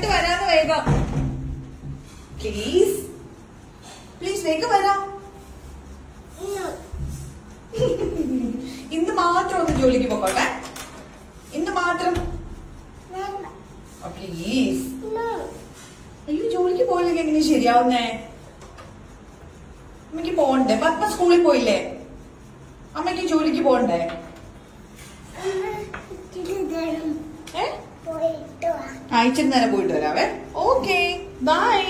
പോയിട്ട് വരാന്ന് വേഗം പ്ലീസ് പ്ലീസ് വേഗം വരാ ഇന്ന് മാത്രം ഒന്ന് ജോലിക്ക് പോക്കോട്ടെ ഇന്ന് മാത്രം പ്ലീസ് അയ്യോ ജോലിക്ക് പോയില്ലെങ്കിൽ എങ്ങനെ ശരിയാവുന്നേ അമ്മക്ക് പോണ്ടേ പത്മ സ്കൂളിൽ പോയില്ലേ അമ്മക്ക് ജോലിക്ക് പോണ്ടേ ആ ഇച്ചിരി നേരം പോയിട്ട് വരാവേ ഓക്കെ ബൈ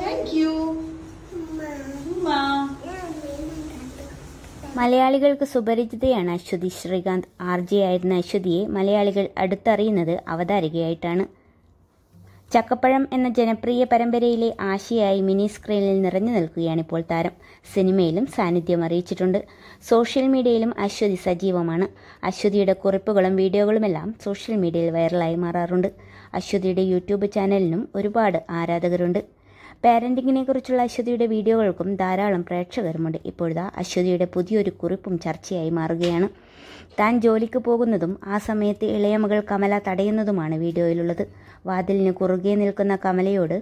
താങ്ക് യു മലയാളികൾക്ക് സുപരിചിതയാണ് അശ്വതി ശ്രീകാന്ത് ആർ ജെ ആയിരുന്ന അശ്വതിയെ മലയാളികൾ അടുത്തറിയുന്നത് അവതാരികയായിട്ടാണ് ചക്കപ്പഴം എന്ന ജനപ്രിയ പരമ്പരയിലെ ആശയായി മിനി സ്ക്രീനിൽ നിറഞ്ഞു നിൽക്കുകയാണ് ഇപ്പോൾ താരം സിനിമയിലും സാന്നിധ്യം അറിയിച്ചിട്ടുണ്ട് സോഷ്യൽ മീഡിയയിലും അശ്വതി സജീവമാണ് അശ്വതിയുടെ കുറിപ്പുകളും വീഡിയോകളുമെല്ലാം സോഷ്യൽ മീഡിയയിൽ വൈറലായി മാറാറുണ്ട് അശ്വതിയുടെ യൂട്യൂബ് ചാനലിനും ഒരുപാട് ആരാധകരുണ്ട് പാരൻറ്റിങ്ങിനെ കുറിച്ചുള്ള അശ്വതിയുടെ വീഡിയോകൾക്കും ധാരാളം പ്രേക്ഷകരുമുണ്ട് ഇപ്പോഴത്തെ അശ്വതിയുടെ പുതിയൊരു കുറിപ്പും ചർച്ചയായി മാറുകയാണ് താൻ ജോലിക്ക് പോകുന്നതും ആ സമയത്ത് ഇളയ മകൾ കമല തടയുന്നതുമാണ് വീഡിയോയിലുള്ളത് വാതിലിന് കുറുകെ നിൽക്കുന്ന കമലയോട്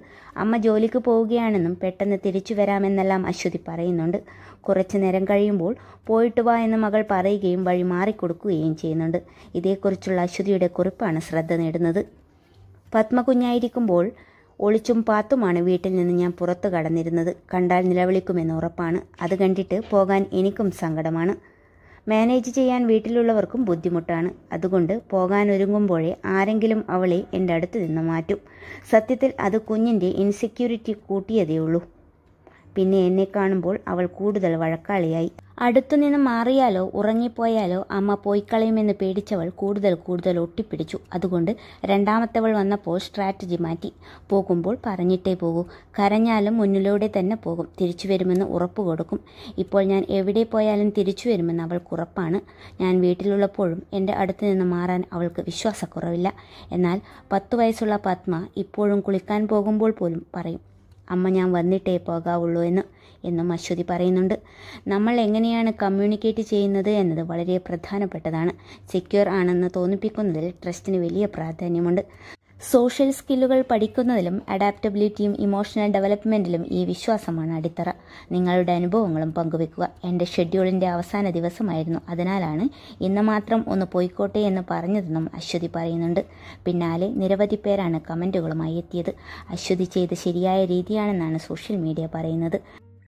അമ്മ ജോലിക്ക് പോവുകയാണെന്നും പെട്ടെന്ന് തിരിച്ചു വരാമെന്നെല്ലാം അശ്വതി പറയുന്നുണ്ട് കുറച്ചു നേരം കഴിയുമ്പോൾ പോയിട്ട് വാ എന്ന് മകൾ പറയുകയും വഴി മാറിക്കൊടുക്കുകയും ചെയ്യുന്നുണ്ട് ഇതേക്കുറിച്ചുള്ള അശ്വതിയുടെ കുറിപ്പാണ് ശ്രദ്ധ നേടുന്നത് പത്മകുഞ്ഞായിരിക്കുമ്പോൾ ഒളിച്ചും പാത്തുമാണ് വീട്ടിൽ നിന്ന് ഞാൻ പുറത്തു കടന്നിരുന്നത് കണ്ടാൽ നിലവിളിക്കുമെന്ന് ഉറപ്പാണ് അത് കണ്ടിട്ട് പോകാൻ എനിക്കും സങ്കടമാണ് മാനേജ് ചെയ്യാൻ വീട്ടിലുള്ളവർക്കും ബുദ്ധിമുട്ടാണ് അതുകൊണ്ട് പോകാൻ ഒരുങ്ങുമ്പോഴേ ആരെങ്കിലും അവളെ എൻ്റെ അടുത്ത് നിന്ന് മാറ്റും സത്യത്തിൽ അത് കുഞ്ഞിൻ്റെ ഇൻസെക്യൂരിറ്റി ഉള്ളൂ പിന്നെ എന്നെ കാണുമ്പോൾ അവൾ കൂടുതൽ വഴക്കാളിയായി അടുത്തുനിന്ന് മാറിയാലോ ഉറങ്ങിപ്പോയാലോ അമ്മ പോയിക്കളയുമെന്ന് പേടിച്ചവൾ കൂടുതൽ കൂടുതൽ ഒട്ടിപ്പിടിച്ചു അതുകൊണ്ട് രണ്ടാമത്തവൾ വന്നപ്പോൾ സ്ട്രാറ്റജി മാറ്റി പോകുമ്പോൾ പറഞ്ഞിട്ടേ പോകൂ കരഞ്ഞാലും മുന്നിലൂടെ തന്നെ പോകും തിരിച്ചു വരുമെന്ന് ഉറപ്പ് കൊടുക്കും ഇപ്പോൾ ഞാൻ എവിടെ പോയാലും തിരിച്ചു വരുമെന്ന് അവൾക്ക് ഉറപ്പാണ് ഞാൻ വീട്ടിലുള്ളപ്പോഴും എൻ്റെ അടുത്ത് നിന്ന് മാറാൻ അവൾക്ക് വിശ്വാസക്കുറവില്ല എന്നാൽ പത്തു വയസ്സുള്ള പത്മ ഇപ്പോഴും കുളിക്കാൻ പോകുമ്പോൾ പോലും പറയും അമ്മ ഞാൻ വന്നിട്ടേ പോകാവുള്ളൂ എന്ന് എന്നും അശ്വതി പറയുന്നുണ്ട് നമ്മൾ എങ്ങനെയാണ് കമ്മ്യൂണിക്കേറ്റ് ചെയ്യുന്നത് എന്നത് വളരെ പ്രധാനപ്പെട്ടതാണ് സെക്യൂർ ആണെന്ന് തോന്നിപ്പിക്കുന്നതിൽ ട്രസ്റ്റിന് വലിയ പ്രാധാന്യമുണ്ട് സോഷ്യൽ സ്കില്ലുകൾ പഠിക്കുന്നതിലും അഡാപ്റ്റബിലിറ്റിയും ഇമോഷണൽ ഡെവലപ്മെന്റിലും ഈ വിശ്വാസമാണ് അടിത്തറ നിങ്ങളുടെ അനുഭവങ്ങളും പങ്കുവെക്കുക എൻ്റെ ഷെഡ്യൂളിൻ്റെ അവസാന ദിവസമായിരുന്നു അതിനാലാണ് ഇന്ന് മാത്രം ഒന്ന് പോയിക്കോട്ടെ എന്ന് പറഞ്ഞതെന്നും അശ്വതി പറയുന്നുണ്ട് പിന്നാലെ നിരവധി പേരാണ് കമന്റുകളുമായി എത്തിയത് അശ്വതി ചെയ്ത് ശരിയായ രീതിയാണെന്നാണ് സോഷ്യൽ മീഡിയ പറയുന്നത്